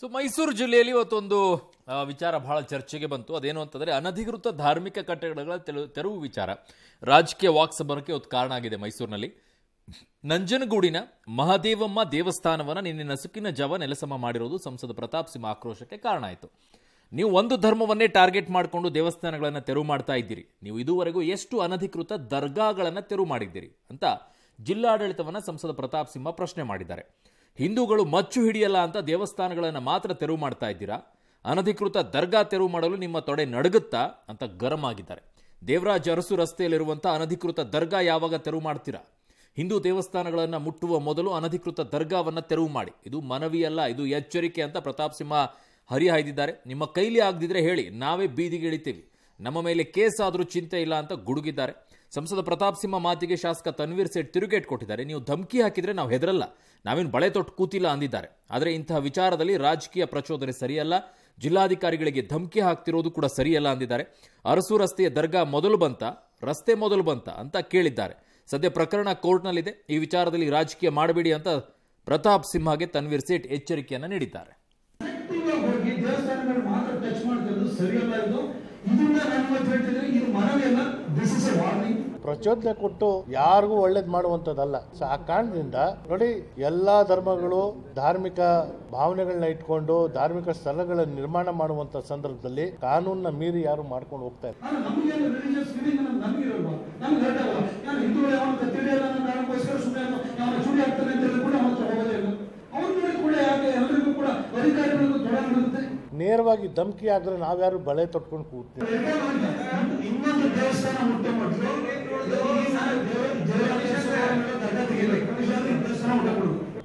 So Mysuru ಜಿಲ್ಲೆಯಲ್ಲಿ ಇವತ್ತೊಂದು ವಿಚಾರ ಬಹಳ ಚರ್ಚೆಗೆ ಬಂತು ಅದೇನು ಅಂತಂದರೆ ಅನಧಿಕೃತ ಧಾರ್ಮಿಕ ಕಟ್ಟಡಗಳ ತೆರವು ವಿಚಾರ ರಾಜಕೀಯ ವಾಕ್ಸಮರಕ್ಕೆ ಇವತ್ತು ಕಾರಣ ಆಗಿದೆ ಮೈಸೂರಿನಲ್ಲಿ ನಂಜನಗೂಡಿನ ಮಹಾದೇವಮ್ಮ ದೇವಸ್ಥಾನವನ್ನು ನಿನ್ನೆ ನಸುಕಿನ ಜವ ನೆಲಸಮ ಮಾಡಿರೋದು ಸಂಸದ ಪ್ರತಾಪ್ ಸಿಂಹ ಆಕ್ರೋಶಕ್ಕೆ ಕಾರಣ ಆಯಿತು ನೀವು ಒಂದು ಧರ್ಮವನ್ನೇ ಟಾರ್ಗೆಟ್ ಮಾಡಿಕೊಂಡು ದೇವಸ್ಥಾನಗಳನ್ನು ತೆರವು ಮಾಡ್ತಾ ಇದ್ದೀರಿ ನೀವು ಇದುವರೆಗೂ ಎಷ್ಟು ಅನಧಿಕೃತ ದರ್ಗಾಗಳನ್ನು ತೆರವು ಮಾಡಿದ್ದೀರಿ ಅಂತ ಜಿಲ್ಲಾಡಳಿತವನ್ನು ಸಂಸದ ಪ್ರತಾಪ್ ಸಿಂಹ ಪ್ರಶ್ನೆ ಮಾಡಿದ್ದಾರೆ ಹಿಂದೂಗಳು ಮಚ್ಚು ಹಿಡಿಯಲ್ಲ ಅಂತ ದೇವಸ್ಥಾನಗಳನ್ನು ಮಾತ್ರ ತೆರವು ಮಾಡ್ತಾ ಇದ್ದೀರಾ ಅನಧಿಕೃತ ದರ್ಗಾ ತೆರವು ಮಾಡಲು ನಿಮ್ಮ ತೊಡೆ ನಡಗುತ್ತಾ ಅಂತ ಗರಂ ಆಗಿದ್ದಾರೆ ದೇವರಾಜ ಅರಸು ರಸ್ತೆಯಲ್ಲಿರುವಂಥ ಅನಧಿಕೃತ ದರ್ಗಾ ಯಾವಾಗ ತೆರವು ಮಾಡ್ತೀರಾ ಹಿಂದೂ ದೇವಸ್ಥಾನಗಳನ್ನು ಮುಟ್ಟುವ ಮೊದಲು ಅನಧಿಕೃತ ದರ್ಗಾವನ್ನು ತೆರವು ಮಾಡಿ ಇದು ಮನವಿಯಲ್ಲ ಇದು ಎಚ್ಚರಿಕೆ ಅಂತ ಪ್ರತಾಪ್ ಸಿಂಹ ಹರಿಹಾಯ್ದಿದ್ದಾರೆ ನಿಮ್ಮ ಕೈಲಿ ಆಗದಿದ್ರೆ ಹೇಳಿ ನಾವೇ ಬೀದಿಗೆ ಇಳಿತೀವಿ ನಮ್ಮ ಮೇಲೆ ಕೇಸ್ ಆದರೂ ಚಿಂತೆ ಇಲ್ಲ ಅಂತ ಗುಡುಗಿದ್ದಾರೆ ಸಂಸದ ಪ್ರತಾಪ್ ಸಿಂಹ ಮಾತಿಗೆ ಶಾಸಕ ತನ್ವೀರ್ ಸೇಠ್ ತಿರುಗೇಟ್ ಕೊಟ್ಟಿದ್ದಾರೆ ನೀವು ಧಮಕಿ ಹಾಕಿದರೆ ನಾವು ಹೆದರಲ್ಲ ನಾವೇನು ಬಳೆ ತೊಟ್ಟು ಕೂತಿಲ್ಲ ಅಂದಿದ್ದಾರೆ ಆದರೆ ಇಂತಹ ವಿಚಾರದಲ್ಲಿ ರಾಜಕೀಯ ಪ್ರಚೋದನೆ ಸರಿಯಲ್ಲ ಜಿಲ್ಲಾಧಿಕಾರಿಗಳಿಗೆ ಧಮಕಿ ಹಾಕ್ತಿರೋದು ಕೂಡ ಸರಿಯಲ್ಲ ಅಂದಿದ್ದಾರೆ ಅರಸು ರಸ್ತೆಯ ದರ್ಗಾ ಮೊದಲು ಬಂತ ರಸ್ತೆ ಮೊದಲು ಬಂತ ಅಂತ ಕೇಳಿದ್ದಾರೆ ಸದ್ಯ ಪ್ರಕರಣ ಕೋರ್ಟ್ನಲ್ಲಿದೆ ಈ ವಿಚಾರದಲ್ಲಿ ರಾಜಕೀಯ ಮಾಡಬೇಡಿ ಅಂತ ಪ್ರತಾಪ್ ಸಿಂಹಗೆ ತನ್ವೀರ್ ಸೇಠ್ ಎಚ್ಚರಿಕೆಯನ್ನು ನೀಡಿದ್ದಾರೆ ಪ್ರಚೋದನೆ ಕೊಟ್ಟು ಯಾರಿಗೂ ಒಳ್ಳೇದು ಮಾಡುವಂಥದ್ದಲ್ಲ ಸೊ ಆ ಕಾರಣದಿಂದ ನೋಡಿ ಎಲ್ಲಾ ಧರ್ಮಗಳು ಧಾರ್ಮಿಕ ಭಾವನೆಗಳನ್ನ ಇಟ್ಕೊಂಡು ಧಾರ್ಮಿಕ ಸ್ಥಳಗಳನ್ನು ನಿರ್ಮಾಣ ಮಾಡುವಂತ ಸಂದರ್ಭದಲ್ಲಿ ಕಾನೂನ ಮೀರಿ ಯಾರು ಮಾಡ್ಕೊಂಡು ಹೋಗ್ತಾ ಇದ್ದಾರೆ ನೇರವಾಗಿ ಧಮಕಿ ಆದರೆ ನಾವ್ಯಾರು ಬಳೆ ತೊಟ್ಕೊಂಡು ಕೂಗ್ತೀವಿ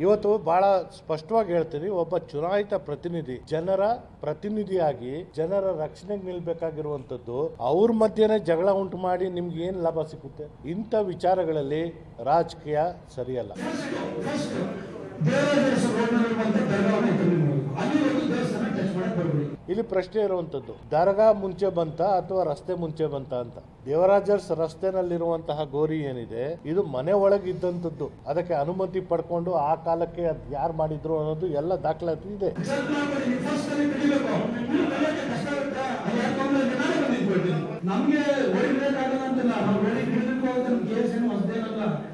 ಇವತ್ತು ಬಹಳ ಸ್ಪಷ್ಟವಾಗಿ ಹೇಳ್ತೀನಿ ಒಬ್ಬ ಚುನಾಯಿತ ಪ್ರತಿನಿಧಿ ಜನರ ಪ್ರತಿನಿಧಿಯಾಗಿ ಜನರ ರಕ್ಷಣೆಗೆ ನಿಲ್ಬೇಕಾಗಿರುವಂತದ್ದು ಅವ್ರ ಮಧ್ಯೆನೇ ಜಗಳ ಉಂಟು ಮಾಡಿ ನಿಮ್ಗೆ ಏನ್ ಲಾಭ ಸಿಗುತ್ತೆ ಇಂಥ ವಿಚಾರಗಳಲ್ಲಿ ರಾಜಕೀಯ ಸರಿಯಲ್ಲ ಇಲ್ಲಿ ಪ್ರಶ್ನೆ ಇರುವಂತದ್ದು ದರ್ಗಾ ಮುಂಚೆ ಬಂತ ಅಥವಾ ರಸ್ತೆ ಮುಂಚೆ ಬಂತ ಅಂತ ದೇವರಾಜರ್ಸ್ ರಸ್ತೆನಲ್ಲಿರುವಂತಹ ಗೋರಿ ಏನಿದೆ ಇದು ಮನೆ ಒಳಗೆ ಇದ್ದಂಥದ್ದು ಅದಕ್ಕೆ ಅನುಮತಿ ಪಡ್ಕೊಂಡು ಆ ಕಾಲಕ್ಕೆ ಅದ್ ಯಾರು ಮಾಡಿದ್ರು ಅನ್ನೋದು ಎಲ್ಲ ದಾಖಲಾತಿ ಇದೆ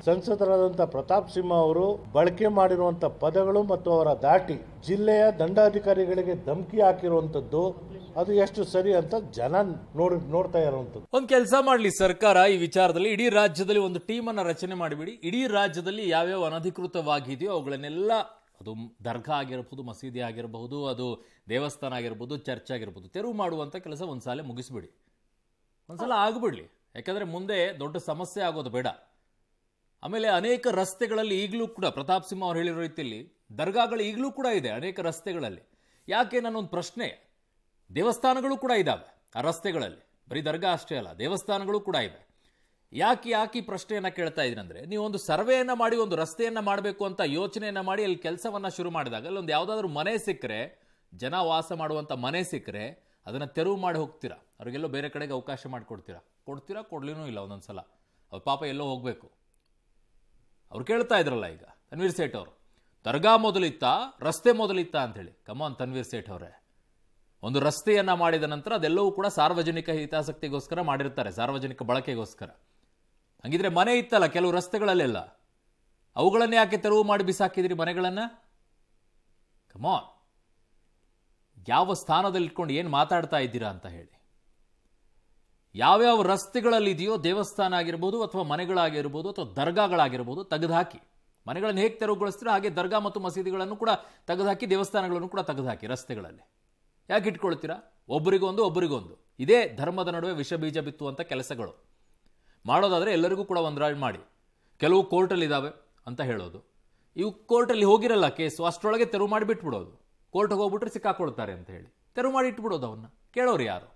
ಸಂಸದರಾದಂಥ ಪ್ರತಾಪ್ ಸಿಂಹ ಅವರು ಬಳಕೆ ಮಾಡಿರುವಂಥ ಪದಗಳು ಮತ್ತು ಅವರ ದಾಟಿ ಜಿಲ್ಲೆಯ ದಂಡಾಧಿಕಾರಿಗಳಿಗೆ ಧಮಕಿ ಹಾಕಿರುವಂಥದ್ದು ಅದು ಎಷ್ಟು ಸರಿ ಅಂತ ಜನ ನೋಡಿ ನೋಡ್ತಾ ಇರುವಂಥದ್ದು ಒಂದು ಕೆಲಸ ಮಾಡಲಿ ಸರ್ಕಾರ ಈ ವಿಚಾರದಲ್ಲಿ ಇಡೀ ರಾಜ್ಯದಲ್ಲಿ ಒಂದು ಟೀಮನ್ನು ರಚನೆ ಮಾಡಿಬಿಡಿ ಇಡೀ ರಾಜ್ಯದಲ್ಲಿ ಯಾವ್ಯಾವ ಅನಧಿಕೃತವಾಗಿದೆಯೋ ಅವುಗಳನ್ನೆಲ್ಲ ಅದು ದರ್ಗಾ ಆಗಿರಬಹುದು ಮಸೀದಿ ಆಗಿರಬಹುದು ಅದು ದೇವಸ್ಥಾನ ಆಗಿರ್ಬೋದು ಚರ್ಚ್ ಆಗಿರ್ಬೋದು ತೆರವು ಮಾಡುವಂಥ ಕೆಲಸ ಒಂದು ಮುಗಿಸ್ಬಿಡಿ ಒಂದ್ಸಲ ಆಗ್ಬಿಡ್ಲಿ ಯಾಕಂದರೆ ಮುಂದೆ ದೊಡ್ಡ ಸಮಸ್ಯೆ ಆಗೋದು ಬೇಡ ಆಮೇಲೆ ಅನೇಕ ರಸ್ತೆಗಳಲ್ಲಿ ಈಗಲೂ ಕೂಡ ಪ್ರತಾಪ್ ಸಿಂಹ ಅವ್ರು ಹೇಳಿರೋ ರೀತಿಯಲ್ಲಿ ದರ್ಗಾಗಳು ಈಗಲೂ ಕೂಡ ಇದೆ ಅನೇಕ ರಸ್ತೆಗಳಲ್ಲಿ ಯಾಕೆ ನನ್ನೊಂದು ಪ್ರಶ್ನೆ ದೇವಸ್ಥಾನಗಳು ಕೂಡ ಇದ್ದಾವೆ ಆ ರಸ್ತೆಗಳಲ್ಲಿ ಬರೀ ದರ್ಗಾ ಅಷ್ಟೇ ಅಲ್ಲ ದೇವಸ್ಥಾನಗಳು ಕೂಡ ಇವೆ ಯಾಕೆ ಯಾಕೆ ಈ ಪ್ರಶ್ನೆಯನ್ನು ಕೇಳ್ತಾ ನೀವು ಒಂದು ಸರ್ವೆಯನ್ನು ಮಾಡಿ ಒಂದು ರಸ್ತೆಯನ್ನು ಮಾಡಬೇಕು ಅಂತ ಯೋಚನೆಯನ್ನು ಮಾಡಿ ಅಲ್ಲಿ ಕೆಲಸವನ್ನು ಶುರು ಮಾಡಿದಾಗ ಅಲ್ಲೊಂದು ಯಾವುದಾದ್ರೂ ಮನೆ ಸಿಕ್ಕರೆ ಜನ ವಾಸ ಮಾಡುವಂಥ ಮನೆ ಸಿಕ್ಕರೆ ಅದನ್ನು ತೆರವು ಮಾಡಿ ಹೋಗ್ತೀರಾ ಅವರಿಗೆಲ್ಲೋ ಬೇರೆ ಕಡೆಗೆ ಅವಕಾಶ ಮಾಡಿಕೊಡ್ತೀರಾ ಕೊಡ್ತೀರಾ ಕೊಡ್ಲಿನೂ ಇಲ್ಲ ಒಂದೊಂದ್ಸಲ ಅವ್ರ ಪಾಪ ಎಲ್ಲೋ ಹೋಗಬೇಕು ಅವ್ರು ಕೇಳ್ತಾ ಇದ್ರಲ್ಲ ಈಗ ತನ್ವೀರ್ ಸೇಠ್ ಅವರು ದರ್ಗಾ ಮೊದಲಿತ್ತಾ ರಸ್ತೆ ಮೊದಲಿತ್ತಾ ಅಂಥೇಳಿ ಕಮಾನ್ ತನ್ವೀರ್ ಸೇಠ್ ಅವರೇ ಒಂದು ರಸ್ತೆಯನ್ನ ಮಾಡಿದ ನಂತರ ಅದೆಲ್ಲವೂ ಕೂಡ ಸಾರ್ವಜನಿಕ ಹಿತಾಸಕ್ತಿಗೋಸ್ಕರ ಮಾಡಿರ್ತಾರೆ ಸಾರ್ವಜನಿಕ ಬಳಕೆಗೋಸ್ಕರ ಹಂಗಿದ್ರೆ ಮನೆ ಇತ್ತಲ್ಲ ಕೆಲವು ರಸ್ತೆಗಳಲ್ಲೆಲ್ಲ ಅವುಗಳನ್ನು ಯಾಕೆ ತೆರವು ಮಾಡಿ ಬಿಸಾಕಿದ್ರಿ ಮನೆಗಳನ್ನ ಕಮಾನ್ ಯಾವ ಸ್ಥಾನದಲ್ಲಿ ಇಟ್ಕೊಂಡು ಏನು ಮಾತಾಡ್ತಾ ಇದ್ದೀರಾ ಅಂತ ಹೇಳಿ ಯಾವ್ಯಾವ ರಸ್ತೆಗಳಲ್ಲಿದೆಯೋ ದೇವಸ್ಥಾನ ಆಗಿರ್ಬೋದು ಅಥವಾ ಮನೆಗಳಾಗಿರ್ಬೋದು ಅಥವಾ ದರ್ಗಾಗಳಾಗಿರ್ಬೋದು ತೆಗೆದುಹಾಕಿ ಮನೆಗಳನ್ನು ಹೇಗೆ ತೆರವುಗೊಳಿಸ್ತೀರೋ ಹಾಗೆ ದರ್ಗಾ ಮತ್ತು ಮಸೀದಿಗಳನ್ನು ಕೂಡ ತೆಗೆದುಹಾಕಿ ದೇವಸ್ಥಾನಗಳನ್ನು ಕೂಡ ತೆಗೆದುಹಾಕಿ ರಸ್ತೆಗಳಲ್ಲಿ ಯಾಕೆ ಇಟ್ಕೊಳ್ತೀರಾ ಒಬ್ಬರಿಗೊಂದು ಒಬ್ಬರಿಗೊಂದು ಇದೇ ಧರ್ಮದ ನಡುವೆ ವಿಷ ಬೀಜ ಬಿತ್ತುವಂಥ ಕೆಲಸಗಳು ಮಾಡೋದಾದರೆ ಎಲ್ಲರಿಗೂ ಕೂಡ ಒಂದರಾಜ್ ಮಾಡಿ ಕೆಲವು ಕೋರ್ಟಲ್ಲಿದ್ದಾವೆ ಅಂತ ಹೇಳೋದು ಇವು ಕೋರ್ಟಲ್ಲಿ ಹೋಗಿರಲ್ಲ ಕೇಸು ಅಷ್ಟರೊಳಗೆ ತೆರವು ಮಾಡಿ ಬಿಟ್ಬಿಡೋದು ಕೋರ್ಟ್ಗೆ ಹೋಗ್ಬಿಟ್ರೆ ಸಿಕ್ಕಾಕೊಳ್ತಾರೆ ಅಂತ ಹೇಳಿ ತೆರವು ಮಾಡಿ ಇಟ್ಬಿಡೋದು ಅವನ್ನ ಕೇಳೋರು ಯಾರು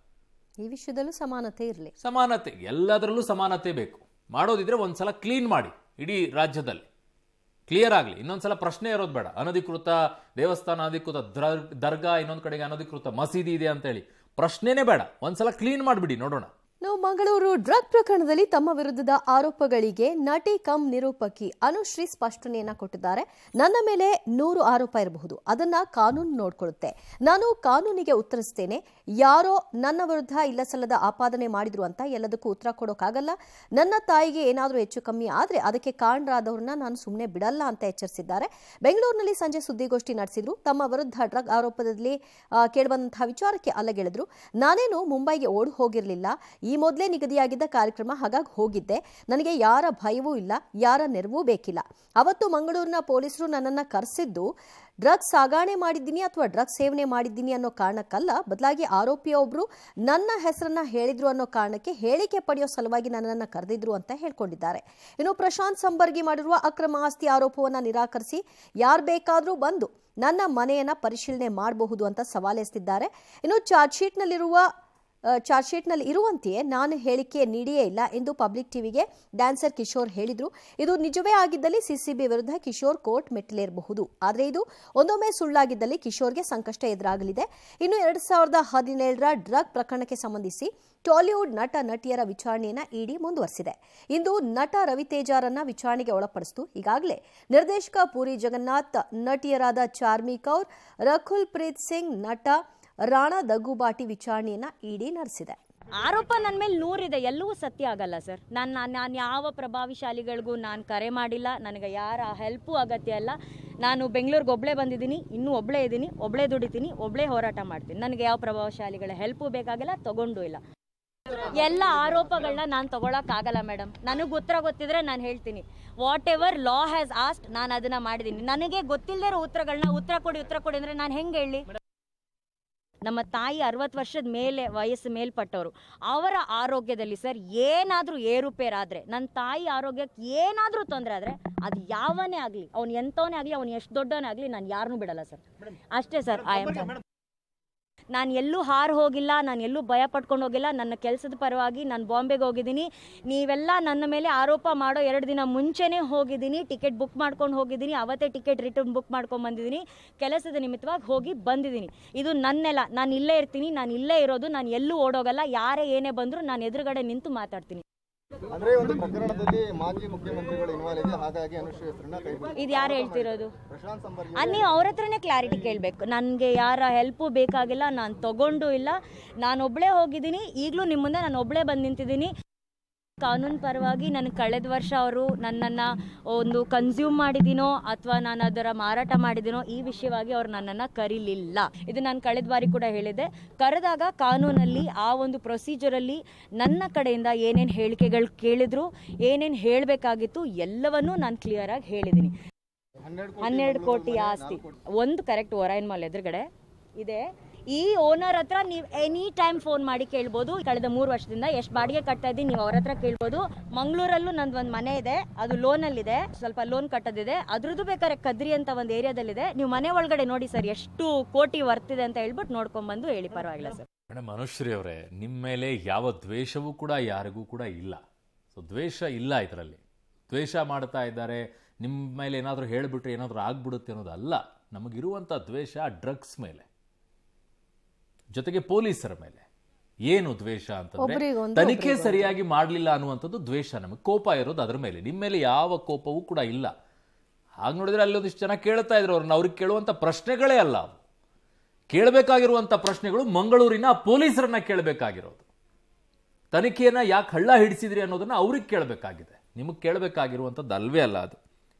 ಈ ವಿಷಯದಲ್ಲೂ ಸಮಾನತೆ ಇರಲಿ ಸಮಾನತೆ ಎಲ್ಲದರಲ್ಲೂ ಸಮಾನತೆ ಬೇಕು ಮಾಡೋದಿದ್ರೆ ಒಂದ್ಸಲ ಕ್ಲೀನ್ ಮಾಡಿ ಇಡೀ ರಾಜ್ಯದಲ್ಲಿ ಕ್ಲಿಯರ್ ಆಗಲಿ ಇನ್ನೊಂದ್ಸಲ ಪ್ರಶ್ನೆ ಇರೋದು ಬೇಡ ಅನಧಿಕೃತ ದೇವಸ್ಥಾನ ಅನಧಿಕೃತ ದರ್ಗಾ ಇನ್ನೊಂದು ಕಡೆಗೆ ಅನಧಿಕೃತ ಮಸೀದಿ ಇದೆ ಅಂತ ಹೇಳಿ ಪ್ರಶ್ನೆನೇ ಬೇಡ ಒಂದ್ಸಲ ಕ್ಲೀನ್ ಮಾಡಿಬಿಡಿ ನೋಡೋಣ ನಾವು ಮಂಗಳೂರು ಡ್ರಗ್ ಪ್ರಕರಣದಲ್ಲಿ ತಮ್ಮ ವಿರುದ್ಧದ ಆರೋಪಗಳಿಗೆ ನಟಿ ಕಂ ನಿರೂಪಕಿ ಅನುಶ್ರೀ ಸ್ಪಷ್ಟನೆಯನ್ನ ಕೊಟ್ಟಿದ್ದಾರೆ ನನ್ನ ಮೇಲೆ ನೂರು ಆರೋಪ ಇರಬಹುದು ಅದನ್ನ ಕಾನೂನು ನೋಡ್ಕೊಳ್ಳುತ್ತೆ ನಾನು ಕಾನೂನಿಗೆ ಉತ್ತರಿಸ್ತೇನೆ ಯಾರೋ ನನ್ನ ವಿರುದ್ಧ ಇಲ್ಲ ಸಲ್ಲದ ಆಪಾದನೆ ಮಾಡಿದ್ರು ಅಂತ ಎಲ್ಲದಕ್ಕೂ ಉತ್ತರ ಕೊಡೋಕ್ಕಾಗಲ್ಲ ನನ್ನ ತಾಯಿಗೆ ಏನಾದರೂ ಹೆಚ್ಚು ಕಮ್ಮಿ ಆದರೆ ಅದಕ್ಕೆ ಕಾರಣರಾದವ್ರನ್ನ ನಾನು ಸುಮ್ಮನೆ ಬಿಡಲ್ಲ ಅಂತ ಎಚ್ಚರಿಸಿದ್ದಾರೆ ಬೆಂಗಳೂರಿನಲ್ಲಿ ಸಂಜೆ ಸುದ್ದಿಗೋಷ್ಠಿ ನಡೆಸಿದ್ರು ತಮ್ಮ ವಿರುದ್ಧ ಡ್ರಗ್ ಆರೋಪದಲ್ಲಿ ಕೇಳುವಂತಹ ವಿಚಾರಕ್ಕೆ ಅಲ್ಲಗೆಳೆದ್ರು ನಾನೇನು ಮುಂಬೈಗೆ ಓಡ್ ಹೋಗಿರಲಿಲ್ಲ ಈ ಮೊದಲೇ ನಿಗದಿಯಾಗಿದ್ದ ಕಾರ್ಯಕ್ರಮ ಹಾಗಾಗಿ ಹೋಗಿದ್ದೆ ನನಗೆ ಯಾರ ಭಯವೂ ಇಲ್ಲ ಯಾರ ನೆರವೂ ಬೇಕಿಲ್ಲ ಅವತ್ತು ಮಂಗಳೂರಿನ ಪೊಲೀಸರು ನನ್ನನ್ನು ಕರೆಸಿದ್ದು ಡ್ರಗ್ಸ್ ಸಾಗಾಣೆ ಮಾಡಿದ್ದೀನಿ ಅಥವಾ ಡ್ರಗ್ಸ್ ಸೇವನೆ ಮಾಡಿದ್ದೀನಿ ಅನ್ನೋ ಕಾರಣಕ್ಕಲ್ಲ ಬದಲಾಗಿ ಆರೋಪಿಯೊಬ್ಬರು ನನ್ನ ಹೆಸರನ್ನ ಹೇಳಿದ್ರು ಅನ್ನೋ ಕಾರಣಕ್ಕೆ ಹೇಳಿಕೆ ಪಡೆಯೋ ಸಲುವಾಗಿ ನನ್ನನ್ನು ಕರೆದಿದ್ರು ಅಂತ ಹೇಳ್ಕೊಂಡಿದ್ದಾರೆ ಇನ್ನು ಪ್ರಶಾಂತ್ ಸಂಬರ್ಗಿ ಮಾಡಿರುವ ಅಕ್ರಮ ಆಸ್ತಿ ಆರೋಪವನ್ನು ನಿರಾಕರಿಸಿ ಯಾರು ಬೇಕಾದರೂ ಬಂದು ನನ್ನ ಮನೆಯನ್ನು ಪರಿಶೀಲನೆ ಮಾಡಬಹುದು ಅಂತ ಸವಾಲೆಸ್ತಿದ್ದಾರೆ ಇನ್ನು ಚಾರ್ಜ್ ಶೀಟ್ನಲ್ಲಿರುವ ಚಾರ್ಜ್ ಶೀಟ್ನಲ್ಲಿ ಇರುವಂತೆಯೇ ನಾನು ಹೇಳಿಕೆ ನೀಡಿಯೇ ಇಲ್ಲ ಎಂದು ಪಬ್ಲಿಕ್ ಟಿವಿಗೆ ಡ್ಯಾನ್ಸರ್ ಕಿಶೋರ್ ಹೇಳಿದರು ಇದು ನಿಜವೇ ಆಗಿದ್ದಲ್ಲಿ ಸಿಸಿಬಿ ವಿರುದ್ಧ ಕಿಶೋರ್ ಕೋರ್ಟ್ ಮೆಟ್ಟಿಲೇರಬಹುದು ಆದರೆ ಇದು ಒಂದೊಮ್ಮೆ ಸುಳ್ಳಾಗಿದ್ದಲ್ಲಿ ಕಿಶೋರ್ಗೆ ಸಂಕಷ್ಟ ಎದುರಾಗಲಿದೆ ಇನ್ನು ಎರಡ್ ಸಾವಿರದ ಹದಿನೇಳರ ಡ್ರಗ್ ಪ್ರಕರಣಕ್ಕೆ ಸಂಬಂಧಿಸಿ ಟಾಲಿವುಡ್ ನಟ ನಟಿಯರ ವಿಚಾರಣೆಯನ್ನು ಇಡಿ ಮುಂದುವರೆಸಿದೆ ಇಂದು ನಟ ರವಿತೇಜಾರನ್ನ ವಿಚಾರಣೆಗೆ ಒಳಪಡಿಸಿತು ಈಗಾಗಲೇ ನಿರ್ದೇಶಕ ಪುರಿ ಜಗನ್ನಾಥ್ ನಟಿಯರಾದ ಚಾರ್ಮಿ ಕೌರ್ ರಕುಲ್ ಪ್ರೀತ್ ಸಿಂಗ್ ನಟ ರಾಣಾ ದಗ್ಗುಬಾಟಿ ವಿಚಾರಣೆಯನ್ನ ಇಡಿ ನಡೆಸಿದೆ ಆರೋಪ ನನ್ನ ಮೇಲೆ ನೂರಿದೆ ಎಲ್ಲವೂ ಸತ್ಯ ಆಗಲ್ಲ ಸರ್ ನಾನು ನಾನು ಯಾವ ಪ್ರಭಾವಿಶಾಲಿಗಳಿಗೂ ನಾನು ಕರೆ ಮಾಡಿಲ್ಲ ನನಗೆ ಯಾರ ಹೆಲ್ಪು ಅಗತ್ಯ ಅಲ್ಲ ನಾನು ಬೆಂಗಳೂರಿಗೆ ಒಬ್ಬಳೇ ಬಂದಿದ್ದೀನಿ ಇನ್ನೂ ಒಬ್ಬಳೇ ಇದ್ದೀನಿ ಒಬ್ಳೇ ದುಡಿತೀನಿ ಒಬ್ಳೇ ಹೋರಾಟ ಮಾಡ್ತೀನಿ ನನಗೆ ಯಾವ ಪ್ರಭಾವಶಾಲಿಗಳ ಹೆಲ್ಪು ಬೇಕಾಗಿಲ್ಲ ತಗೊಂಡು ಇಲ್ಲ ಎಲ್ಲ ಆರೋಪಗಳನ್ನ ನಾನು ತಗೊಳಕ್ಕಾಗಲ್ಲ ಮೇಡಮ್ ನನಗೆ ಉತ್ತರ ಗೊತ್ತಿದ್ರೆ ನಾನು ಹೇಳ್ತೀನಿ whatever law has asked ನಾನು ಅದನ್ನ ಮಾಡಿದ್ದೀನಿ ನನಗೆ ಗೊತ್ತಿಲ್ಲದೆ ಇರೋ ಉತ್ತರಗಳನ್ನ ಉತ್ತರ ಕೊಡಿ ಉತ್ತರ ಕೊಡಿ ಅಂದರೆ ನಾನು ಹೆಂಗೆ ಹೇಳಿ ನಮ್ಮ ತಾಯಿ ಅರವತ್ತು ವರ್ಷದ ಮೇಲೆ ವಯಸ್ಸು ಮೇಲ್ಪಟ್ಟವರು ಅವರ ಆರೋಗ್ಯದಲ್ಲಿ ಸರ್ ಏನಾದರೂ ಏರುಪೇರಾದರೆ ನನ್ನ ತಾಯಿ ಆರೋಗ್ಯಕ್ಕೆ ಏನಾದರೂ ತೊಂದರೆ ಆದರೆ ಅದು ಯಾವನೇ ಆಗಲಿ ಅವನು ಎಂಥವನೇ ಆಗಲಿ ಅವನು ಎಷ್ಟು ದೊಡ್ಡವನೇ ಆಗಲಿ ನಾನು ಯಾರನ್ನೂ ಬಿಡಲ್ಲ ಸರ್ ಅಷ್ಟೇ ಸರ್ ಐ ಆಮ್ ನಾನು ಎಲ್ಲೂ ಹಾರು ಹೋಗಿಲ್ಲ ನಾನು ಎಲ್ಲೂ ಭಯ ಪಡ್ಕೊಂಡು ಹೋಗಿಲ್ಲ ನನ್ನ ಕೆಲಸದ ಪರವಾಗಿ ನಾನು ಬಾಂಬೆಗೆ ಹೋಗಿದ್ದೀನಿ ನೀವೆಲ್ಲ ನನ್ನ ಮೇಲೆ ಆರೋಪ ಮಾಡೋ ಎರಡು ದಿನ ಮುಂಚೆನೇ ಹೋಗಿದ್ದೀನಿ ಟಿಕೆಟ್ ಬುಕ್ ಮಾಡ್ಕೊಂಡು ಹೋಗಿದ್ದೀನಿ ಅವತ್ತೇ ಟಿಕೆಟ್ ರಿಟರ್ನ್ ಬುಕ್ ಮಾಡ್ಕೊಂಡು ಬಂದಿದ್ದೀನಿ ಕೆಲಸದ ನಿಮಿತ್ತವಾಗಿ ಹೋಗಿ ಬಂದಿದ್ದೀನಿ ಇದು ನನ್ನೆಲ್ಲ ನಾನು ಇಲ್ಲೇ ಇರ್ತೀನಿ ನಾನು ಇಲ್ಲೇ ಇರೋದು ನಾನು ಎಲ್ಲೂ ಓಡೋಗಲ್ಲ ಯಾರೇ ಏನೇ ಬಂದರೂ ನಾನು ಎದುರುಗಡೆ ನಿಂತು ಮಾತಾಡ್ತೀನಿ ಅಂದ್ರೆ ಒಂದು ಪ್ರಕರಣದಲ್ಲಿ ಮಾಜಿ ಮುಖ್ಯಮಂತ್ರಿಗಳು ಇನ್ವಾಲ್ವ್ ಇದೆ ಹಾಗಾಗಿ ಅನುಶ್ರೀ ಕೈ ಬಿಡಿ. ಇದು ಯಾರು ಹೇಳ್ತಿರೋದು ಪ್ರಶಾಂತ್ ಸಂಬರ್ಗಿ ಅದು ನೀವು ಅವ್ರ ಹತ್ರನೇ ಕ್ಲಾರಿಟಿ ಕೇಳಬೇಕು ನನಗೆ ಯಾರ ಹೆಲ್ಪು ಬೇಕಾಗಿಲ್ಲ ನಾನು ತಗೊಂಡು ಇಲ್ಲ ನಾನು ಒಬ್ಬಳೇ ಹೋಗಿದ್ದೀನಿ ಈಗಲೂ ನಿಮ್ಮ ಮುಂದೆ ನಾನು ಒಬ್ಬಳೇ ಬಂದು ನಿಂತಿದ್ದೀನಿ ಕಾನೂನು ಪರವಾಗಿ ನಾನು ಕಳೆದ ವರ್ಷ ಅವರು ನನ್ನನ್ನು ಒಂದು ಕನ್ಸ್ಯೂಮ್ ಮಾಡಿದ್ದೀನೋ ಅಥವಾ ನಾನು ಅದರ ಮಾರಾಟ ಮಾಡಿದ್ದೀನೋ ಈ ವಿಷಯವಾಗಿ ಅವರು ನನ್ನನ್ನು ಕರೀಲಿಲ್ಲ ಇದು ನಾನು ಕಳೆದ ಬಾರಿ ಕೂಡ ಹೇಳಿದೆ ಕರೆದಾಗ ಕಾನೂನಲ್ಲಿ ಆ ಒಂದು ಪ್ರೊಸೀಜರಲ್ಲಿ ನನ್ನ ಕಡೆಯಿಂದ ಏನೇನು ಹೇಳಿಕೆಗಳು ಕೇಳಿದ್ರು ಏನೇನು ಹೇಳಬೇಕಾಗಿತ್ತು ಎಲ್ಲವನ್ನೂ ನಾನು ಕ್ಲಿಯರ್ ಆಗಿ ಹೇಳಿದ್ದೀನಿ ಹನ್ನೆರಡು ಕೋಟಿ ಆಸ್ತಿ ಒಂದು ಕರೆಕ್ಟ್ ಒರೈನ್ ಮಾಲ್ ಎದುರುಗಡೆ ಇದೆ ಈ ಓನರ್ ಹತ್ರ ನೀವು ಎನಿ ಟೈಮ್ ಫೋನ್ ಮಾಡಿ ಕೇಳ್ಬೋದು ಕಳೆದ ಮೂರು ವರ್ಷದಿಂದ ಎಷ್ಟು ಬಾಡಿಗೆ ಕಟ್ತಾ ಇದ್ದೀನಿ ನೀವು ಅವ್ರ ಹತ್ರ ಕೇಳ್ಬೋದು ಮಂಗಳೂರಲ್ಲೂ ನಂದು ಒಂದು ಮನೆ ಇದೆ ಅದು ಲೋನ್ ಲೋನಲ್ಲಿದೆ ಸ್ವಲ್ಪ ಲೋನ್ ಕಟ್ಟೋದಿದೆ ಅದ್ರದ್ದು ಬೇಕಾದ್ರೆ ಕದ್ರಿ ಅಂತ ಒಂದು ಏರಿಯಾದಲ್ಲಿದೆ ನೀವು ಮನೆ ಒಳಗಡೆ ನೋಡಿ ಸರ್ ಎಷ್ಟು ಕೋಟಿ ವರ್ತಿದೆ ಅಂತ ಹೇಳ್ಬಿಟ್ಟು ಬಂದು ಹೇಳಿ ಪರವಾಗಿಲ್ಲ ಸರ್ ಮೇಡಮ್ ಅನುಶ್ರೀ ಅವರೇ ನಿಮ್ಮ ಮೇಲೆ ಯಾವ ದ್ವೇಷವೂ ಕೂಡ ಯಾರಿಗೂ ಕೂಡ ಇಲ್ಲ ಸೊ ದ್ವೇಷ ಇಲ್ಲ ಇದರಲ್ಲಿ ದ್ವೇಷ ಮಾಡ್ತಾ ಇದ್ದಾರೆ ನಿಮ್ಮ ಮೇಲೆ ಏನಾದರೂ ಹೇಳ್ಬಿಟ್ರೆ ಏನಾದರೂ ಆಗ್ಬಿಡುತ್ತೆ ಅನ್ನೋದು ಅಲ್ಲ ನಮಗಿರುವಂಥ ದ್ವೇಷ ಡ್ರಗ್ಸ್ ಮೇಲೆ ಜೊತೆಗೆ ಪೊಲೀಸರ ಮೇಲೆ ಏನು ದ್ವೇಷ ಅಂತಂದ್ರೆ ತನಿಖೆ ಸರಿಯಾಗಿ ಮಾಡಲಿಲ್ಲ ಅನ್ನುವಂಥದ್ದು ದ್ವೇಷ ನಮಗೆ ಕೋಪ ಇರೋದು ಅದರ ಮೇಲೆ ನಿಮ್ಮ ಮೇಲೆ ಯಾವ ಕೋಪವೂ ಕೂಡ ಇಲ್ಲ ಹಾಗೆ ನೋಡಿದ್ರೆ ಒಂದಿಷ್ಟು ಜನ ಕೇಳ್ತಾ ಇದ್ರು ಅವ್ರನ್ನ ಅವ್ರಿಗೆ ಕೇಳುವಂಥ ಪ್ರಶ್ನೆಗಳೇ ಅಲ್ಲ ಅವು ಕೇಳಬೇಕಾಗಿರುವಂಥ ಪ್ರಶ್ನೆಗಳು ಮಂಗಳೂರಿನ ಪೊಲೀಸರನ್ನ ಕೇಳಬೇಕಾಗಿರೋದು ತನಿಖೆಯನ್ನು ಯಾಕೆ ಹಳ್ಳ ಹಿಡಿಸಿದ್ರಿ ಅನ್ನೋದನ್ನ ಅವ್ರಿಗೆ ಕೇಳಬೇಕಾಗಿದೆ ನಿಮಗೆ ಕೇಳಬೇಕಾಗಿರುವಂಥದ್ದು ಅಲ್ವೇ ಅಲ್ಲ ಅದು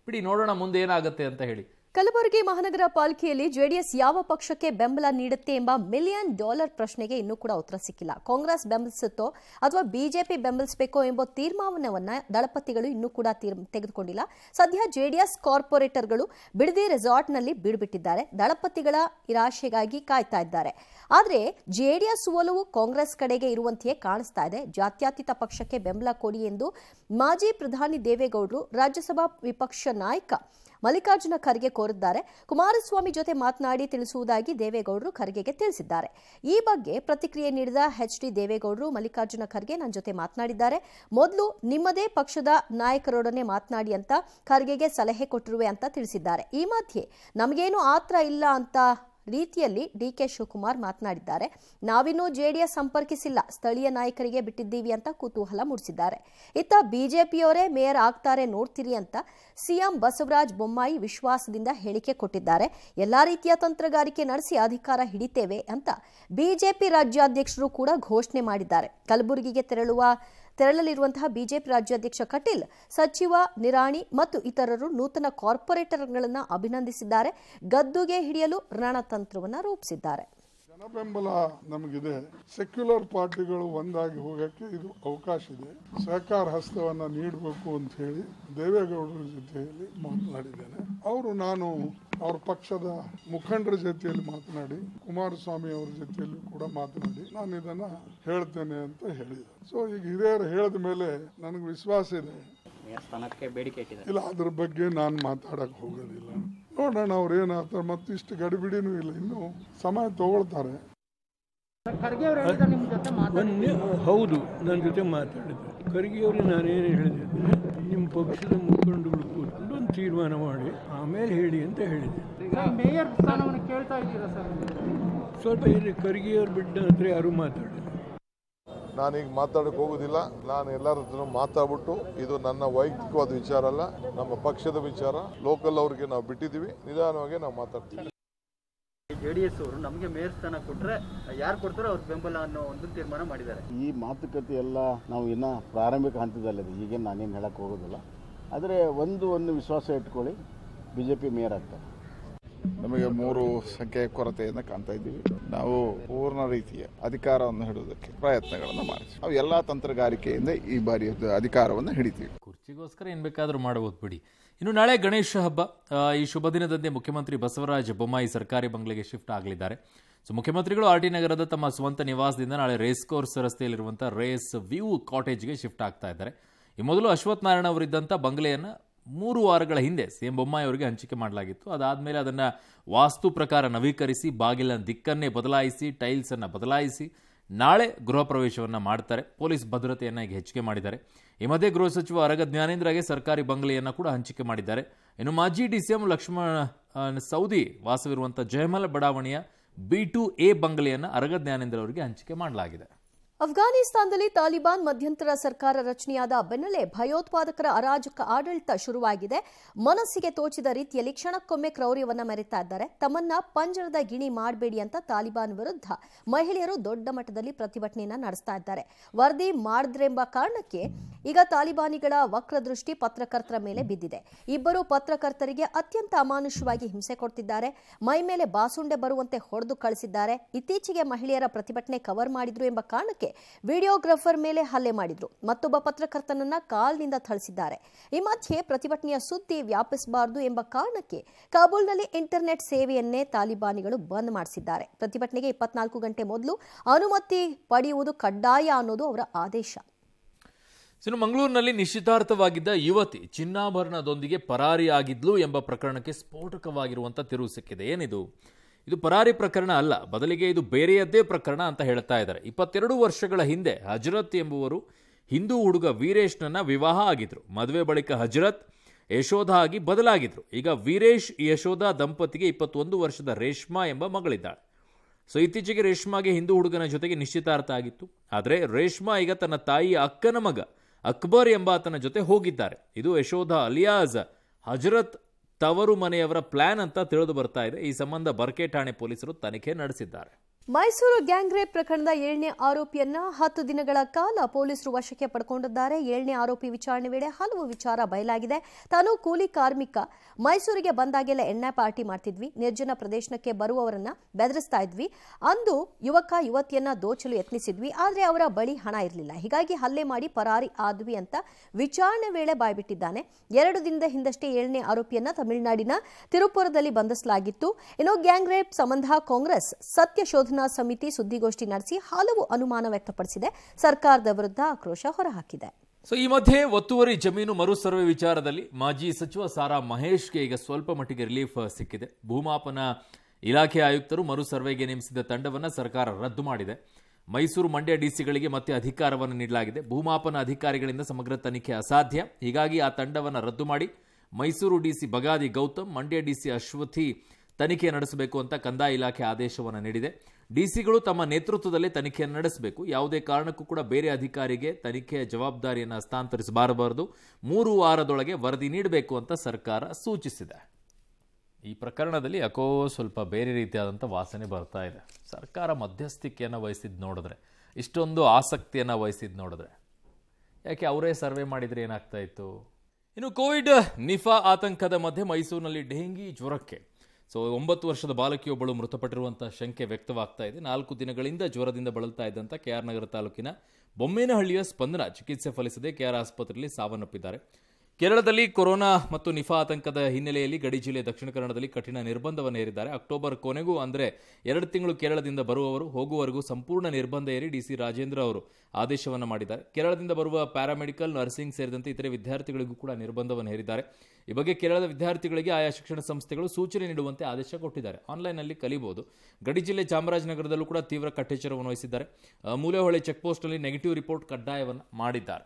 ಬಿಡಿ ನೋಡೋಣ ಮುಂದೆ ಏನಾಗುತ್ತೆ ಅಂತ ಹೇಳಿ ಕಲಬುರಗಿ ಮಹಾನಗರ ಪಾಲಿಕೆಯಲ್ಲಿ ಜೆಡಿಎಸ್ ಯಾವ ಪಕ್ಷಕ್ಕೆ ಬೆಂಬಲ ನೀಡುತ್ತೆ ಎಂಬ ಮಿಲಿಯನ್ ಡಾಲರ್ ಪ್ರಶ್ನೆಗೆ ಇನ್ನೂ ಕೂಡ ಉತ್ತರ ಸಿಕ್ಕಿಲ್ಲ ಕಾಂಗ್ರೆಸ್ ಬೆಂಬಲಿಸುತ್ತೋ ಅಥವಾ ಬಿಜೆಪಿ ಬೆಂಬಲಿಸಬೇಕೋ ಎಂಬ ತೀರ್ಮಾನವನ್ನು ದಳಪತಿಗಳು ಇನ್ನೂ ಕೂಡ ತೆಗೆದುಕೊಂಡಿಲ್ಲ ಸದ್ಯ ಜೆಡಿಎಸ್ ಕಾರ್ಪೊರೇಟರ್ಗಳು ಬಿಡದಿ ರೆಸಾರ್ಟ್ನಲ್ಲಿ ಬೀಡುಬಿಟ್ಟಿದ್ದಾರೆ ದಳಪತಿಗಳ ನಿರಾಶೆಗಾಗಿ ಕಾಯ್ತಾ ಇದ್ದಾರೆ ಆದರೆ ಜೆಡಿಎಸ್ ಒಲವು ಕಾಂಗ್ರೆಸ್ ಕಡೆಗೆ ಇರುವಂತೆಯೇ ಕಾಣಿಸ್ತಾ ಇದೆ ಜಾತ್ಯಾತೀತ ಪಕ್ಷಕ್ಕೆ ಬೆಂಬಲ ಕೊಡಿ ಎಂದು ಮಾಜಿ ಪ್ರಧಾನಿ ದೇವೇಗೌಡರು ರಾಜ್ಯಸಭಾ ವಿಪಕ್ಷ ನಾಯಕ ಮಲ್ಲಿಕಾರ್ಜುನ ಖರ್ಗೆ ಕೋರಿದ್ದಾರೆ ಕುಮಾರಸ್ವಾಮಿ ಜೊತೆ ಮಾತನಾಡಿ ತಿಳಿಸುವುದಾಗಿ ದೇವೇಗೌಡರು ಖರ್ಗೆಗೆ ತಿಳಿಸಿದ್ದಾರೆ ಈ ಬಗ್ಗೆ ಪ್ರತಿಕ್ರಿಯೆ ನೀಡಿದ ಎಚ್ ಡಿ ದೇವೇಗೌಡರು ಮಲ್ಲಿಕಾರ್ಜುನ ಖರ್ಗೆ ನನ್ನ ಜೊತೆ ಮಾತನಾಡಿದ್ದಾರೆ ಮೊದಲು ನಿಮ್ಮದೇ ಪಕ್ಷದ ನಾಯಕರೊಡನೆ ಮಾತನಾಡಿ ಅಂತ ಖರ್ಗೆಗೆ ಸಲಹೆ ಕೊಟ್ಟಿರುವೆ ಅಂತ ತಿಳಿಸಿದ್ದಾರೆ ಈ ಮಧ್ಯೆ ನಮಗೇನು ಆತ್ರ ಇಲ್ಲ ಅಂತ ರೀತಿಯಲ್ಲಿ ಡಿ ಕೆ ಶಿವಕುಮಾರ್ ಮಾತನಾಡಿದ್ದಾರೆ ನಾವಿನ್ನೂ ಜೆಡಿಎಸ್ ಸಂಪರ್ಕಿಸಿಲ್ಲ ಸ್ಥಳೀಯ ನಾಯಕರಿಗೆ ಬಿಟ್ಟಿದ್ದೀವಿ ಅಂತ ಕುತೂಹಲ ಮೂಡಿಸಿದ್ದಾರೆ ಇತ್ತ ಬಿಜೆಪಿಯವರೇ ಮೇಯರ್ ಆಗ್ತಾರೆ ನೋಡ್ತೀರಿ ಅಂತ ಸಿಎಂ ಬಸವರಾಜ ಬೊಮ್ಮಾಯಿ ವಿಶ್ವಾಸದಿಂದ ಹೇಳಿಕೆ ಕೊಟ್ಟಿದ್ದಾರೆ ಎಲ್ಲಾ ರೀತಿಯ ತಂತ್ರಗಾರಿಕೆ ನಡೆಸಿ ಅಧಿಕಾರ ಹಿಡಿತೇವೆ ಅಂತ ಬಿಜೆಪಿ ರಾಜ್ಯಾಧ್ಯಕ್ಷರು ಕೂಡ ಘೋಷಣೆ ಮಾಡಿದ್ದಾರೆ ಕಲಬುರಗಿಗೆ ತೆರಳುವ ತೆರಳಲಿರುವಂತಹ ಬಿಜೆಪಿ ರಾಜ್ಯಾಧ್ಯಕ್ಷ ಕಟೀಲ್ ಸಚಿವ ನಿರಾಣಿ ಮತ್ತು ಇತರರು ನೂತನ ಕಾರ್ಪೊರೇಟರ್ಗಳನ್ನು ಅಭಿನಂದಿಸಿದ್ದಾರೆ ಗದ್ದುಗೆ ಹಿಡಿಯಲು ರಣತಂತ್ರವನ್ನು ರೂಪಿಸಿದ್ದಾರೆ ಜನಬೆಂಬಲ ನಮಗಿದೆ ಸೆಕ್ಯುಲರ್ ಪಾರ್ಟಿಗಳು ಒಂದಾಗಿ ಹೋಗಕ್ಕೆ ಇದು ಅವಕಾಶ ಇದೆ ಸಹಕಾರ ಹಸ್ತವನ್ನ ನೀಡಬೇಕು ಅಂತ ಹೇಳಿ ದೇವೇಗೌಡರ ಜೊತೆಯಲ್ಲಿ ಮಾತನಾಡಿದ್ದೇನೆ ಅವರು ನಾನು ಅವ್ರ ಪಕ್ಷದ ಮುಖಂಡರ ಜೊತೆಯಲ್ಲಿ ಮಾತನಾಡಿ ಕುಮಾರಸ್ವಾಮಿ ಅವರ ಜೊತೆಯಲ್ಲಿ ಕೂಡ ಮಾತನಾಡಿ ನಾನು ಇದನ್ನ ಹೇಳ್ತೇನೆ ಅಂತ ಹೇಳಿದೆ ಸೊ ಈಗ ಹಿರಿಯರು ಹೇಳಿದ ಮೇಲೆ ನನಗೆ ವಿಶ್ವಾಸ ಇದೆ ಇಲ್ಲ ಅದ್ರ ಬಗ್ಗೆ ನಾನು ಮಾತಾಡಕ್ ಹೋಗೋದಿಲ್ಲ ನೋಡೋಣ ಅವ್ರು ಏನಾಗ್ತಾರೆ ಮತ್ತೆ ಇಷ್ಟು ಗಡಿಬಿಡಿನೂ ಇಲ್ಲ ಇನ್ನು ಸಮಯ ತಗೊಳ್ತಾರೆ ಹೌದು ನನ್ನ ಜೊತೆ ಮಾತಾಡಿದ್ರು ಖರ್ಗೆ ಅವರು ನಾನೇನು ಹೇಳಿದೆ ನಿಮ್ಮ ಪಕ್ಷದ ಮುಖಂಡಗಳು ತೀರ್ಮಾನ ಮಾಡಿ ಆಮೇಲೆ ಹೇಳಿ ಅಂತ ಹೇಳಿದೆ ಮೇಯರ್ ಕೇಳ್ತಾ ಇದ್ದೀರಾ ಸರ್ ಸ್ವಲ್ಪ ಇಲ್ಲಿ ಕರ್ಗಿಯವ್ರು ಬಿಡ್ಡ ಅರು ಯಾರು ಮಾತಾಡಿ ನಾನೀಗ ಮಾತಾಡಕ್ಕೆ ಹೋಗೋದಿಲ್ಲ ನಾನು ಎಲ್ಲರ ಹತ್ರ ಮಾತಾಡ್ಬಿಟ್ಟು ಇದು ನನ್ನ ವೈಯಕ್ತಿಕವಾದ ವಿಚಾರ ಅಲ್ಲ ನಮ್ಮ ಪಕ್ಷದ ವಿಚಾರ ಲೋಕಲ್ ಅವ್ರಿಗೆ ನಾವು ಬಿಟ್ಟಿದ್ದೀವಿ ನಿಧಾನವಾಗಿ ನಾವು ಮಾತಾಡ್ತೀವಿ ಎಸ್ ಅವರು ನಮಗೆ ಮೇಯರ್ ಸ್ಥಾನ ಕೊಟ್ಟರೆ ಯಾರು ಕೊಡ್ತಾರೋ ಅವ್ರ ಬೆಂಬಲ ಅನ್ನೋ ಒಂದು ತೀರ್ಮಾನ ಮಾಡಿದ್ದಾರೆ ಈ ಮಾತುಕತೆ ಎಲ್ಲ ನಾವು ಇನ್ನ ಪ್ರಾರಂಭಿಕ ಹಂತದಲ್ಲಿದೆ ಈಗೇನು ನಾನೇನು ಹೇಳಕ್ಕೆ ಹೋಗೋದಿಲ್ಲ ಆದರೆ ಒಂದು ಒಂದು ವಿಶ್ವಾಸ ಇಟ್ಕೊಳ್ಳಿ ಬಿ ಜೆ ಪಿ ಮೇಯರ್ ಆಗ್ತಾರೆ ನಮಗೆ ಮೂರು ಸಂಖ್ಯೆ ಕೊರತೆಯನ್ನು ಕಾಣ್ತಾ ಇದ್ದೀವಿ ನಾವು ಪೂರ್ಣ ರೀತಿಯ ಅಧಿಕಾರವನ್ನು ಹಿಡುವುದಕ್ಕೆ ಪ್ರಯತ್ನಗಳನ್ನು ಮಾಡ್ತೀವಿ ನಾವು ಎಲ್ಲ ತಂತ್ರಗಾರಿಕೆಯಿಂದ ಈ ಬಾರಿ ಅಧಿಕಾರವನ್ನು ಹಿಡಿತೀವಿ ಕುರ್ಚಿಗೋಸ್ಕರ ಏನು ಬೇಕಾದರೂ ಮಾಡಬಹುದು ಬಿಡಿ ಇನ್ನು ನಾಳೆ ಗಣೇಶ ಹಬ್ಬ ಈ ಶುಭ ದಿನದಂತೆ ಮುಖ್ಯಮಂತ್ರಿ ಬಸವರಾಜ ಬೊಮ್ಮಾಯಿ ಸರ್ಕಾರಿ ಬಂಗ್ಲೆಗೆ ಶಿಫ್ಟ್ ಆಗಲಿದ್ದಾರೆ ಸೊ ಮುಖ್ಯಮಂತ್ರಿಗಳು ಆರ್ ಟಿ ನಗರದ ತಮ್ಮ ಸ್ವಂತ ನಿವಾಸದಿಂದ ನಾಳೆ ರೇಸ್ ಕೋರ್ಸ್ ರಸ್ತೆಯಲ್ಲಿರುವಂಥ ರೇಸ್ ವ್ಯೂ ಕಾಟೇಜ್ಗೆ ಶಿಫ್ಟ್ ಆಗ್ತಾ ಇದ್ದಾರೆ ಈ ಮೊದಲು ಅಶ್ವಥ್ ನಾರಾಯಣ ಅವರಿದ್ದಂಥ ಬಂಗ್ಲೆಯನ್ನು ಮೂರು ವಾರಗಳ ಹಿಂದೆ ಸಿ ಎಂ ಬೊಮ್ಮಾಯಿ ಅವರಿಗೆ ಹಂಚಿಕೆ ಮಾಡಲಾಗಿತ್ತು ಅದಾದಮೇಲೆ ಅದನ್ನು ವಾಸ್ತು ಪ್ರಕಾರ ನವೀಕರಿಸಿ ಬಾಗಿಲಿನ ದಿಕ್ಕನ್ನೇ ಬದಲಾಯಿಸಿ ಟೈಲ್ಸನ್ನು ಬದಲಾಯಿಸಿ ನಾಳೆ ಗೃಹ ಪ್ರವೇಶವನ್ನು ಮಾಡ್ತಾರೆ ಪೊಲೀಸ್ ಭದ್ರತೆಯನ್ನು ಈಗ ಹೆಚ್ಚಿಗೆ ಮಾಡಿದ್ದಾರೆ ಈ ಮಧ್ಯೆ ಗೃಹ ಸಚಿವ ಅರಗ ಜ್ಞಾನೇಂದ್ರಗೆ ಸರ್ಕಾರಿ ಬಂಗ್ಲೆಯನ್ನು ಕೂಡ ಹಂಚಿಕೆ ಮಾಡಿದ್ದಾರೆ ಇನ್ನು ಮಾಜಿ D C M Lakshman Savadi ವಾಸವಿರುವಂಥ ಜಯಮಲ ಬಡಾವಣೆಯ ಬಿ ಟು ಎ ಬಂಗಲೆಯನ್ನು ಅರಗ ಜ್ಞಾನೇಂದ್ರ ಅವರಿಗೆ ಹಂಚಿಕೆ ಮಾಡಲಾಗಿದೆ ಅಫ್ಘಾನಿಸ್ತಾನದಲ್ಲಿ ತಾಲಿಬಾನ್ ಮಧ್ಯಂತರ ಸರ್ಕಾರ ರಚನೆಯಾದ ಬೆನ್ನಲೆ ಭಯೋತ್ಪಾದಕರ ಅರಾಜಕ ಆಡಳಿತ ಶುರುವಾಗಿದೆ ಮನಸ್ಸಿಗೆ ತೋಚಿದ ರೀತಿಯಲ್ಲಿ ಕ್ಷಣಕ್ಕೊಮ್ಮೆ ಕ್ರೌರ್ಯವನ್ನ ಮೆರೆತಾ ಇದ್ದಾರೆ ತಮ್ಮನ್ನ ಪಂಜರದ ಗಿಣಿ ಮಾಡಬೇಡಿ ಅಂತ ತಾಲಿಬಾನ್ ವಿರುದ್ಧ ಮಹಿಳೆಯರು ದೊಡ್ಡ ಮಟ್ಟದಲ್ಲಿ ಪ್ರತಿಭಟನೆಯನ್ನ ನಡೆಸ್ತಾ ಇದ್ದಾರೆ ವರದಿ ಮಾಡಿದ್ರೆಂಬ ಕಾರಣಕ್ಕೆ ಈಗ ತಾಲಿಬಾನಿಗಳ ವಕ್ರದೃಷ್ಟಿ ಪತ್ರಕರ್ತರ ಮೇಲೆ ಬಿದ್ದಿದೆ ಇಬ್ಬರು ಪತ್ರಕರ್ತರಿಗೆ ಅತ್ಯಂತ ಅಮಾನುಷವಾಗಿ ಹಿಂಸೆ ಕೊಡ್ತಿದ್ದಾರೆ ಮೈ ಮೇಲೆ ಬಾಸುಂಡೆ ಬರುವಂತೆ ಹೊಡೆದು ಕಳಿಸಿದ್ದಾರೆ ಇತ್ತೀಚೆಗೆ ಮಹಿಳೆಯರ ಪ್ರತಿಭಟನೆ ಕವರ್ ಮಾಡಿದ್ರು ಎಂಬ ಕಾರಣಕ್ಕೆ ವಿಡಿಯೋಗ್ರಾಫರ್ ಮೇಲೆ ಹಲ್ಲೆ ಮಾಡಿದ್ರು ಮತ್ತೊಬ್ಬ ಪತ್ರಕರ್ತನನ್ನ ಕಾಲ್ನಿಂದ ಥಳಿಸಿದ್ದಾರೆ ಈ ಮಧ್ಯೆ ಪ್ರತಿಭಟನೆಯ ಸುದ್ದಿ ವ್ಯಾಪಿಸಬಾರದು ಎಂಬ ಕಾರಣಕ್ಕೆ ಕಾಬೂಲ್ನಲ್ಲಿ ಇಂಟರ್ನೆಟ್ ಸೇವೆಯನ್ನೇ ತಾಲಿಬಾನಿಗಳು ಬಂದ್ ಮಾಡಿಸಿದ್ದಾರೆ ಪ್ರತಿಭಟನೆಗೆ ಇಪ್ಪತ್ನಾಲ್ಕು ಗಂಟೆ ಮೊದಲು ಅನುಮತಿ ಪಡೆಯುವುದು ಕಡ್ಡಾಯ ಅನ್ನೋದು ಅವರ ಆದೇಶ ಇನ್ನು ಮಂಗಳೂರಿನಲ್ಲಿ ನಿಶ್ಚಿತಾರ್ಥವಾಗಿದ್ದ ಯುವತಿ ಚಿನ್ನಾಭರಣದೊಂದಿಗೆ ಪರಾರಿಯಾಗಿದ್ಲು ಎಂಬ ಪ್ರಕರಣಕ್ಕೆ ಸ್ಫೋಟಕವಾಗಿರುವಂಥ ತಿರುವು ಸಿಕ್ಕಿದೆ ಏನಿದು ಇದು ಪರಾರಿ ಪ್ರಕರಣ ಅಲ್ಲ ಬದಲಿಗೆ ಇದು ಬೇರೆಯದ್ದೇ ಪ್ರಕರಣ ಅಂತ ಹೇಳ್ತಾ ಇದ್ದಾರೆ ಇಪ್ಪತ್ತೆರಡು ವರ್ಷಗಳ ಹಿಂದೆ ಹಜರತ್ ಎಂಬುವರು ಹಿಂದೂ ಹುಡುಗ ವೀರೇಶ್ನನ್ನು ವಿವಾಹ ಆಗಿದ್ರು ಮದುವೆ ಬಳಿಕ ಹಜರತ್ ಯಶೋಧ ಆಗಿ ಬದಲಾಗಿದ್ರು ಈಗ ವೀರೇಶ್ ಯಶೋಧ ದಂಪತಿಗೆ ಇಪ್ಪತ್ತೊಂದು ವರ್ಷದ ರೇಷ್ಮಾ ಎಂಬ ಮಗಳಿದ್ದಾಳೆ ಸೊ ಇತ್ತೀಚೆಗೆ ರೇಷ್ಮಾಗೆ ಹಿಂದೂ ಹುಡುಗನ ಜೊತೆಗೆ ನಿಶ್ಚಿತಾರ್ಥ ಆಗಿತ್ತು ಆದರೆ ರೇಷ್ಮಾ ಈಗ ತನ್ನ ತಾಯಿಯ ಅಕ್ಕನ ಮಗ ಅಕ್ಬರ್ ಎಂಬಾತನ ಜೊತೆ ಹೋಗಿದ್ದಾರೆ ಇದು ಯಶೋಧ ಅಲಿಯಾಸ್ ಹಜರತ್ ತವರು ಮನೆಯವರ ಪ್ಲಾನ್ ಅಂತ ತಿಳಿದು ಬರ್ತಾ ಇದೆ ಈ ಸಂಬಂಧ ಬರ್ಕೆ ಠಾಣೆ ಪೊಲೀಸರು ತನಿಖೆ ನಡೆಸಿದ್ದಾರೆ ಮೈಸೂರು ಗ್ಯಾಂಗ್ ರೇಪ್ ಪ್ರಕರಣದ ಏಳನೇ ಆರೋಪಿಯನ್ನ ಹತ್ತು ದಿನಗಳ ಕಾಲ ಪೊಲೀಸರು ವಶಕ್ಕೆ ಪಡ್ಕೊಂಡಿದ್ದಾರೆ ಏಳನೇ ಆರೋಪಿ ವಿಚಾರಣೆ ವೇಳೆ ಹಲವು ವಿಚಾರ ಬಯಲಾಗಿದೆ ತಾನು ಕೂಲಿ ಕಾರ್ಮಿಕ ಮೈಸೂರಿಗೆ ಬಂದಾಗೆಲ್ಲ ಎಣ್ಣೆ ಪಾರ್ಟಿ ಮಾಡ್ತಿದ್ವಿ ನಿರ್ಜನ ಪ್ರದೇಶಕ್ಕೆ ಬರುವವರನ್ನ ಬೆದರಿಸ್ತಾ ಇದ್ವಿ ಅಂದು ಯುವಕ ಯುವತಿಯನ್ನ ದೋಚಲು ಯತ್ನಿಸಿದ್ವಿ ಆದರೆ ಅವರ ಬಳಿ ಹಣ ಇರಲಿಲ್ಲ ಹೀಗಾಗಿ ಹಲ್ಲೆ ಮಾಡಿ ಪರಾರಿ ಆದ್ವಿ ಅಂತ ವಿಚಾರಣೆ ವೇಳೆ ಬಾಯ್ಬಿಟ್ಟಿದ್ದಾನೆ ಎರಡು ದಿನದ ಹಿಂದಷ್ಟೇ ಏಳನೇ ಆರೋಪಿಯನ್ನ ತಮಿಳುನಾಡಿನ ತಿರುಪುರದಲ್ಲಿ ಬಂಧಿಸಲಾಗಿತ್ತು ಇನ್ನು ಗ್ಯಾಂಗ್ ರೇಪ್ ಸಂಬಂಧ ಕಾಂಗ್ರೆಸ್ ಸತ್ಯ ಶೋಧನೆ ಸಮಿತಿ ಸುದ್ದಿಗೋಷ್ಠಿ ನಡೆಸಿ ಹಲವು ಅನುಮಾನ ವ್ಯಕ್ತಪಡಿಸಿದೆ ಸರ್ಕಾರದ ವಿರುದ್ಧ ಆಕ್ರೋಶ ಹೊರಹಾಕಿದೆ ಸೊ ಈ ಮಧ್ಯೆ ಒತ್ತುವರಿ ಜಮೀನು ಮರು ಸರ್ವೆ ವಿಚಾರದಲ್ಲಿ ಮಾಜಿ ಸಚಿವ ಸಾರಾ ಮಹೇಶ್ಗೆ ಈಗ ಸ್ವಲ್ಪ ಮಟ್ಟಿಗೆ ರಿಲೀಫ್ ಸಿಕ್ಕಿದೆ ಭೂಮಾಪನ ಇಲಾಖೆ ಆಯುಕ್ತರು ಮರು ಸರ್ವೆಗೆ ನೇಮಿಸಿದ ತಂಡವನ್ನು ಸರ್ಕಾರ ರದ್ದು ಮಾಡಿದೆ ಮೈಸೂರು ಮಂಡ್ಯ ಡಿಸಿಗಳಿಗೆ ಮತ್ತೆ ಅಧಿಕಾರವನ್ನು ನೀಡಲಾಗಿದೆ ಭೂಮಾಪನ ಅಧಿಕಾರಿಗಳಿಂದ ಸಮಗ್ರ ತನಿಖೆ ಅಸಾಧ್ಯ ಹೀಗಾಗಿ ಆ ತಂಡವನ್ನು ರದ್ದು ಮಾಡಿ ಮೈಸೂರು ಡಿಸಿ ಬಗಾದಿ ಗೌತಮ್ ಮಂಡ್ಯ ಡಿಸಿ ಅಶ್ವಥಿ ತನಿಖೆ ನಡೆಸಬೇಕು ಅಂತ ಕಂದಾಯ ಇಲಾಖೆ ಆದೇಶವನ್ನು ನೀಡಿದೆ ಡಿಸಿಗಳು ತಮ್ಮ ನೇತೃತ್ವದಲ್ಲಿ ತನಿಖೆಯನ್ನು ನಡೆಸಬೇಕು ಯಾವುದೇ ಕಾರಣಕ್ಕೂ ಕೂಡ ಬೇರೆ ಅಧಿಕಾರಿಗೆ ತನಿಖೆಯ ಜವಾಬ್ದಾರಿಯನ್ನು ಹಸ್ತಾಂತರಿಸಬಾರಬಾರದು ಮೂರು ವಾರದೊಳಗೆ ವರದಿ ನೀಡಬೇಕು ಅಂತ ಸರ್ಕಾರ ಸೂಚಿಸಿದೆ ಈ ಪ್ರಕರಣದಲ್ಲಿ ಯಾಕೋ ಸ್ವಲ್ಪ ಬೇರೆ ರೀತಿಯಾದಂಥ ವಾಸನೆ ಬರ್ತಾ ಇದೆ ಸರ್ಕಾರ ಮಧ್ಯಸ್ಥಿಕೆಯನ್ನು ವಹಿಸಿದ್ದು ನೋಡಿದ್ರೆ ಇಷ್ಟೊಂದು ಆಸಕ್ತಿಯನ್ನು ವಹಿಸಿದ್ದು ನೋಡಿದ್ರೆ ಯಾಕೆ ಅವರೇ ಸರ್ವೆ ಮಾಡಿದರೆ ಏನಾಗ್ತಾ ಇತ್ತು ಇನ್ನು ಕೋವಿಡ್ ನಿಫಾ ಆತಂಕದ ಮಧ್ಯೆ ಮೈಸೂರಿನಲ್ಲಿ ಡೆಂಗಿ ಜ್ವರಕ್ಕೆ ಸೊ ಒಂಬತ್ತು ವರ್ಷದ ಬಾಲಕಿಯೊಬ್ಬಳು ಮೃತಪಟ್ಟಿರುವಂಥ ಶಂಕೆ ವ್ಯಕ್ತವಾಗ್ತಾ ಇದೆ ನಾಲ್ಕು ದಿನಗಳಿಂದ ಜ್ವರದಿಂದ ಬಳಲ್ತಾ ಇದ್ದಂಥ ಕೆ ಆರ್ ನಗರ ತಾಲೂಕಿನ ಬೊಮ್ಮೇನಹಳ್ಳಿಯ ಸ್ಪಂದನ ಚಿಕಿತ್ಸೆ ಫಲಿಸದೆ ಕೆ ಆರ್ ಆಸ್ಪತ್ರೆಯಲ್ಲಿ ಸಾವನ್ನಪ್ಪಿದ್ದಾರೆ ಕೇರಳದಲ್ಲಿ ಕೊರೋನಾ ಮತ್ತು ನಿಫಾ ಆತಂಕದ ಹಿನ್ನೆಲೆಯಲ್ಲಿ ಗಡಿ ಜಿಲ್ಲೆ ದಕ್ಷಿಣ ಕನ್ನಡದಲ್ಲಿ ಕಠಿಣ ನಿರ್ಬಂಧವನ್ನು ಹೇರಿದ್ದಾರೆ ಅಕ್ಟೋಬರ್ ಕೊನೆಗೂ ಅಂದರೆ ಎರಡು ತಿಂಗಳು ಕೇರಳದಿಂದ ಬರುವವರು ಹೋಗುವವರೆಗೂ ಸಂಪೂರ್ಣ ನಿರ್ಬಂಧ ಏರಿ ಡಿ ಸಿ ರಾಜೇಂದ್ರ ಅವರು ಆದೇಶವನ್ನು ಮಾಡಿದ್ದಾರೆ ಕೇರಳದಿಂದ ಬರುವ ಪ್ಯಾರಾಮೆಡಿಕಲ್ ನರ್ಸಿಂಗ್ ಸೇರಿದಂತೆ ಇತರೆ ವಿದ್ಯಾರ್ಥಿಗಳಿಗೂ ಕೂಡ ನಿರ್ಬಂಧವನ್ನು ಹೇರಿದ್ದಾರೆ ಈ ಬಗ್ಗೆ ಕೇರಳದ ವಿದ್ಯಾರ್ಥಿಗಳಿಗೆ ಆಯಾ ಶಿಕ್ಷಣ ಸಂಸ್ಥೆಗಳು ಸೂಚನೆ ನೀಡುವಂತೆ ಆದೇಶ ಕೊಟ್ಟಿದ್ದಾರೆ ಆನ್ಲೈನ್ನಲ್ಲಿ ಕಲಿಬಹುದು ಗಡಿ ಜಿಲ್ಲೆ ಚಾಮರಾಜನಗರದಲ್ಲೂ ಕೂಡ ತೀವ್ರ ಕಟ್ಟೆಚ್ಚರವನ್ನು ವಹಿಸಿದ್ದಾರೆ ಮೂಲೆಹೊಳೆ ಚೆಕ್ ನೆಗೆಟಿವ್ ರಿಪೋರ್ಟ್ ಕಡ್ಡಾಯವನ್ನು ಮಾಡಿದ್ದಾರೆ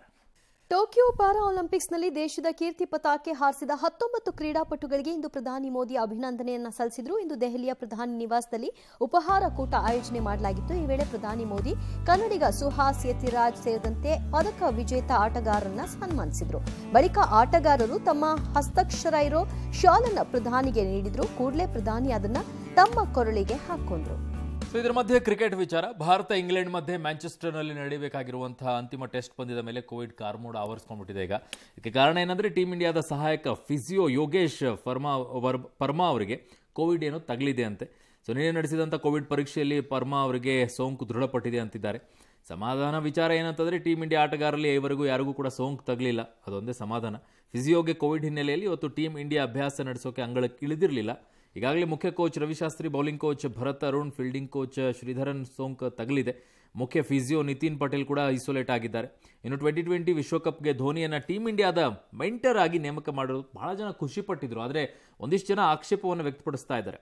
ಟೋಕಿಯೋ ಪ್ಯಾರಾ ಒಲಿಂಪಿಕ್ಸ್ನಲ್ಲಿ ದೇಶದ ಕೀರ್ತಿ ಪತಾಕೆ ಹಾರಿಸಿದ ಹತ್ತೊಂಬತ್ತು ಕ್ರೀಡಾಪಟುಗಳಿಗೆ ಇಂದು ಪ್ರಧಾನಿ ಮೋದಿ ಅಭಿನಂದನೆಯನ್ನು ಸಲ್ಲಿಸಿದರು ಇಂದು ದೆಹಲಿಯ ಪ್ರಧಾನಿ ನಿವಾಸದಲ್ಲಿ ಉಪಹಾರ ಕೂಟ ಆಯೋಜನೆ ಮಾಡಲಾಗಿತ್ತು ಈ ವೇಳೆ ಪ್ರಧಾನಿ ಮೋದಿ ಕನ್ನಡಿಗ ಸುಹಾಸ್ ಯತಿರಾಜ್ ಸೇರಿದಂತೆ ಪದಕ ವಿಜೇತ ಆಟಗಾರರನ್ನ ಸನ್ಮಾನಿಸಿದರು ಬಳಿಕ ಆಟಗಾರರು ತಮ್ಮ ಹಸ್ತಾಕ್ಷರ ಇರೋ ಶಾಲನ್ನು ಪ್ರಧಾನಿಗೆ ನೀಡಿದರು ಕೂಡಲೇ ಪ್ರಧಾನಿ ಅದನ್ನು ತಮ್ಮ ಕೊರಳಿಗೆ ಹಾಕೊಂಡ್ರು ಸೊ ಇದರ ಮಧ್ಯೆ ಕ್ರಿಕೆಟ್ ವಿಚಾರ ಭಾರತ ಇಂಗ್ಲೆಂಡ್ ಮಧ್ಯೆ ಮ್ಯಾಂಚೆಸ್ಟರ್ನಲ್ಲಿ ನಡೀಬೇಕಾಗಿರುವಂತಹ ಅಂತಿಮ ಟೆಸ್ಟ್ ಬಂದಿದ ಮೇಲೆ ಕೋವಿಡ್ ಕಾರ್ಮೋಡ ಆವರಿಸ್ಕೊಂಡ್ಬಿಟ್ಟಿದೆ ಈಗ ಇದಕ್ಕೆ ಕಾರಣ ಏನಂದ್ರೆ ಟೀಂ ಇಂಡಿಯಾದ ಸಹಾಯಕ ಫಿಸಿಯೋ ಯೋಗೇಶ್ ಫರ್ಮಾ ಪರ್ಮಾ ಅವರಿಗೆ ಕೋವಿಡ್ ಏನೋ ತಗಲಿದೆ ಅಂತೆ ಸೊ ನಿನ್ನೆ ನಡೆಸಿದಂಥ ಕೋವಿಡ್ ಪರೀಕ್ಷೆಯಲ್ಲಿ ಪರ್ಮಾ ಅವರಿಗೆ ಸೋಂಕು ದೃಢಪಟ್ಟಿದೆ ಅಂತಿದ್ದಾರೆ ಸಮಾಧಾನ ವಿಚಾರ ಏನಂತಂದರೆ ಟೀಮ್ ಇಂಡಿಯಾ ಆಟಗಾರರಲ್ಲಿ ಈವರೆಗೂ ಯಾರಿಗೂ ಕೂಡ ಸೋಂಕು ತಗಲಿಲ್ಲ ಅದೊಂದೇ ಸಮಾಧಾನ ಫಿಸಿಯೋಗೆ ಕೋವಿಡ್ ಹಿನ್ನೆಲೆಯಲ್ಲಿ ಇವತ್ತು ಟೀಮ್ ಇಂಡಿಯಾ ಅಭ್ಯಾಸ ನಡೆಸೋಕೆ ಅಂಗಳಕ್ಕೆ ಇಳಿದಿರಲಿಲ್ಲ ಈಗಾಗಲೇ ಮುಖ್ಯ coach Ravi Shastri bowling coach Bharat Arun fielding coach Sreedharan ಸೋಂಕ್ ತಗಲಿದೆ ಮುಖ್ಯ ಫಿಸಿಯೋ ನಿತಿನ್ ಪಟೇಲ್ ಕೂಡ ಐಸೋಲೇಟ್ ಆಗಿದ್ದಾರೆ ಇನ್ನು ಟ್ವೆಂಟಿ ಟ್ವೆಂಟಿ ವಿಶ್ವಕಪ್ಗೆ ಧೋನಿಯನ್ನು ಟೀಮ್ ಇಂಡಿಯಾದ ಮೆಂಟರ್ ಆಗಿ ನೇಮಕ ಮಾಡಲು ಬಹಳ ಜನ ಖುಷಿ ಆದರೆ ಒಂದಿಷ್ಟು ಜನ ಆಕ್ಷೇಪವನ್ನು ವ್ಯಕ್ತಪಡಿಸ್ತಾ ಇದ್ದಾರೆ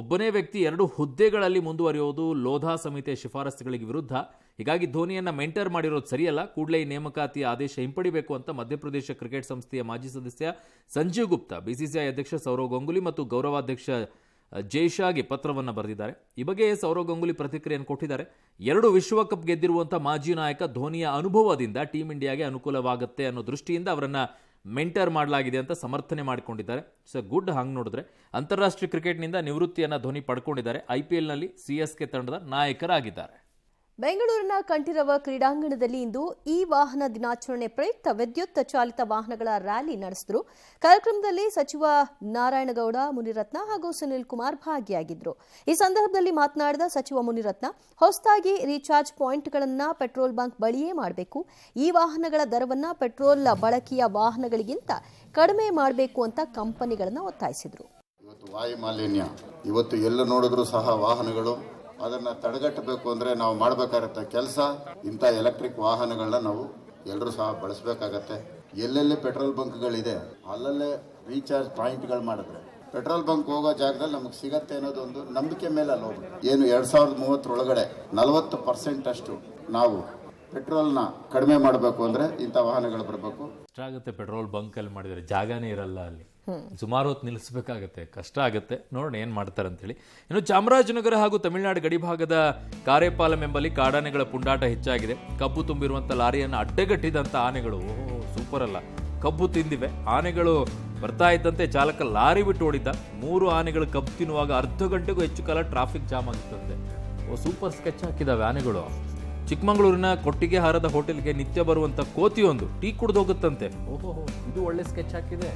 ಒಬ್ಬನೇ ವ್ಯಕ್ತಿ ಎರಡು ಹುದ್ದೆಗಳಲ್ಲಿ ಮುಂದುವರಿಯೋದು ಲೋಧಾ ಸಮಿತಿಯ ಶಿಫಾರಸುಗಳಿಗೆ ವಿರುದ್ಧ ಹೀಗಾಗಿ ಧೋನಿಯನ್ನು ಮೆಂಟರ್ ಮಾಡಿರೋದು ಸರಿಯಲ್ಲ ಕೂಡಲೇ ಈ ನೇಮಕಾತಿ ಆದೇಶ ಹಿಂಪಡಿಬೇಕು ಅಂತ ಮಧ್ಯಪ್ರದೇಶ ಕ್ರಿಕೆಟ್ ಸಂಸ್ಥೆಯ ಮಾಜಿ ಸದಸ್ಯ ಸಂಜೀವ್ ಗುಪ್ತಾ ಬಿಸಿಸಿಐ ಅಧ್ಯಕ್ಷ ಸೌರವ್ ಗಂಗೂಲಿ ಮತ್ತು ಗೌರವಾಧ್ಯಕ್ಷ ಜೈಶಾಗೆ ಪತ್ರವನ್ನು ಬರೆದಿದ್ದಾರೆ ಈ ಬಗ್ಗೆ ಸೌರವ್ ಗಂಗೂಲಿ ಪ್ರತಿಕ್ರಿಯೆಯನ್ನು ಕೊಟ್ಟಿದ್ದಾರೆ ಎರಡು ವಿಶ್ವಕಪ್ ಗೆದ್ದಿರುವಂಥ ಮಾಜಿ ನಾಯಕ ಧೋನಿಯ ಅನುಭವದಿಂದ ಟೀಂ ಇಂಡಿಯಾಗೆ ಅನುಕೂಲವಾಗುತ್ತೆ ಅನ್ನೋ ದೃಷ್ಟಿಯಿಂದ ಅವರನ್ನು ಮೆಂಟರ್ ಮಾಡಲಾಗಿದೆ ಅಂತ ಸಮರ್ಥನೆ ಮಾಡಿಕೊಂಡಿದ್ದಾರೆ ಸೊ ಗುಡ್ ಹಂಗೆ ನೋಡಿದ್ರೆ ಅಂತಾರಾಷ್ಟ್ರೀಯ ಕ್ರಿಕೆಟ್ನಿಂದ ನಿವೃತ್ತಿಯನ್ನು ಧ್ವನಿ ಪಡ್ಕೊಂಡಿದ್ದಾರೆ ಐ ಪಿ ಎಲ್ನಲ್ಲಿ ಸಿ ಎಸ್ ಕೆ ತಂಡದ ನಾಯಕರಾಗಿದ್ದಾರೆ ಬೆಂಗಳೂರಿನ ಕಂಠೀರವ ಕ್ರೀಡಾಂಗಣದಲ್ಲಿ ಇಂದು ಈ ವಾಹನ ದಿನಾಚರಣೆ ಪ್ರಯುಕ್ತ ವಿದ್ಯುತ್ ಚಾಲಿತ ವಾಹನಗಳ ರ್ಯಾಲಿ ನಡೆಸಿದರು ಕಾರ್ಯಕ್ರಮದಲ್ಲಿ ಸಚಿವ ನಾರಾಯಣಗೌಡ ಮುನಿರತ್ನ ಹಾಗೂ ಸುನಿಲ್ ಕುಮಾರ್ ಭಾಗಿಯಾಗಿದ್ದರು ಈ ಸಂದರ್ಭದಲ್ಲಿ ಮಾತನಾಡಿದ ಸಚಿವ ಮುನಿರತ್ನ ಹೊಸದಾಗಿ ರೀಚಾರ್ಜ್ ಪಾಯಿಂಟ್ಗಳನ್ನು ಪೆಟ್ರೋಲ್ ಬಂಕ್ ಬಳಿಯೇ ಮಾಡಬೇಕು ಈ ವಾಹನಗಳ ದರವನ್ನು ಪೆಟ್ರೋಲ್ ಬಳಕೆಯ ವಾಹನಗಳಿಗಿಂತ ಕಡಿಮೆ ಮಾಡಬೇಕು ಅಂತ ಕಂಪನಿಗಳನ್ನು ಒತ್ತಾಯಿಸಿದರು ಇವತ್ತು ವಾಯು ಇವತ್ತು ಎಲ್ಲ ನೋಡಿದ್ರು ಸಹ ವಾಹನಗಳು ಅದನ್ನು ತಡೆಗಟ್ಟಬೇಕು ಅಂದರೆ ನಾವು ಮಾಡಬೇಕಾಗತ್ತೆ ಕೆಲಸ ಇಂಥ ಎಲೆಕ್ಟ್ರಿಕ್ ವಾಹನಗಳನ್ನ ನಾವು ಎಲ್ಲರೂ ಸಹ ಬಳಸಬೇಕಾಗತ್ತೆ ಎಲ್ಲೆಲ್ಲಿ ಪೆಟ್ರೋಲ್ ಬಂಕ್ಗಳಿದೆ ಅಲ್ಲಲ್ಲೇ ರೀಚಾರ್ಜ್ ಪಾಯಿಂಟ್ಗಳು ಮಾಡಿದ್ರೆ ಪೆಟ್ರೋಲ್ ಬಂಕ್ ಹೋಗೋ ಜಾಗದಲ್ಲಿ ನಮಗೆ ಸಿಗತ್ತೆ ಅನ್ನೋದು ಒಂದು ನಂಬಿಕೆ ಮೇಲೆ ಅಲ್ಲಿ ಹೋಗುತ್ತೆ ಏನು ಎರಡು ಸಾವಿರದ ಮೂವತ್ತರೊಳಗಡೆ ನಲವತ್ತು ಪರ್ಸೆಂಟ್ ಅಷ್ಟು ನಾವು ಪೆಟ್ರೋಲ್ನ ಕಡಿಮೆ ಮಾಡಬೇಕು ಅಂದರೆ ಇಂಥ ವಾಹನಗಳು ಬರಬೇಕು ಎಷ್ಟಾಗುತ್ತೆ ಪೆಟ್ರೋಲ್ ಬಂಕಲ್ಲಿ ಮಾಡಿದರೆ ಜಾಗನೇ ಇರಲ್ಲ ಅಲ್ಲಿ ಸುಮಾರು ಹೊತ್ತು ನಿಲ್ಲಿಸಬೇಕಾಗತ್ತೆ ಕಷ್ಟ ಆಗುತ್ತೆ ನೋಡೋಣ ಏನು ಮಾಡ್ತಾರೆ ಅಂತೇಳಿ ಇನ್ನು ಚಾಮರಾಜನಗರ ಹಾಗೂ ತಮಿಳುನಾಡು ಗಡಿಭಾಗದ ಕಾರ್ಯಪಾಲಂ ಎಂಬಲ್ಲಿ ಕಾಡಾನೆಗಳ ಪುಂಡಾಟ ಹೆಚ್ಚಾಗಿದೆ ಕಬ್ಬು ತುಂಬಿರುವಂಥ ಲಾರಿಯನ್ನು ಅಡ್ಡಗಟ್ಟಿದಂಥ ಆನೆಗಳು ಓಹೋ ಸೂಪರ್ ಅಲ್ಲ ಕಬ್ಬು ತಿಂದಿವೆ ಆನೆಗಳು ಬರ್ತಾ ಇದ್ದಂತೆ ಚಾಲಕ ಲಾರಿ ಬಿಟ್ಟು ಓಡಿದ್ದ ಮೂರು ಆನೆಗಳು ಕಬ್ಬು ತಿನ್ನುವಾಗ ಅರ್ಧ ಗಂಟೆಗೂ ಹೆಚ್ಚು ಕಾಲ ಟ್ರಾಫಿಕ್ ಜಾಮ್ ಆಗುತ್ತಂತೆ ಓ ಸೂಪರ್ ಸ್ಕೆಚ್ ಹಾಕಿದಾವೆ ಆನೆಗಳು ಚಿಕ್ಕಮಗಳೂರಿನ ಕೊಟ್ಟಿಗೆ ಹಾರದ ಹೋಟೆಲ್ಗೆ ನಿತ್ಯ ಬರುವಂಥ ಕೋತಿಯೊಂದು ಟೀ ಕುಡ್ದು ಹೋಗುತ್ತಂತೆ ಓಹೋ ಇದು ಒಳ್ಳೆ ಸ್ಕೆಚ್ ಹಾಕಿದೆ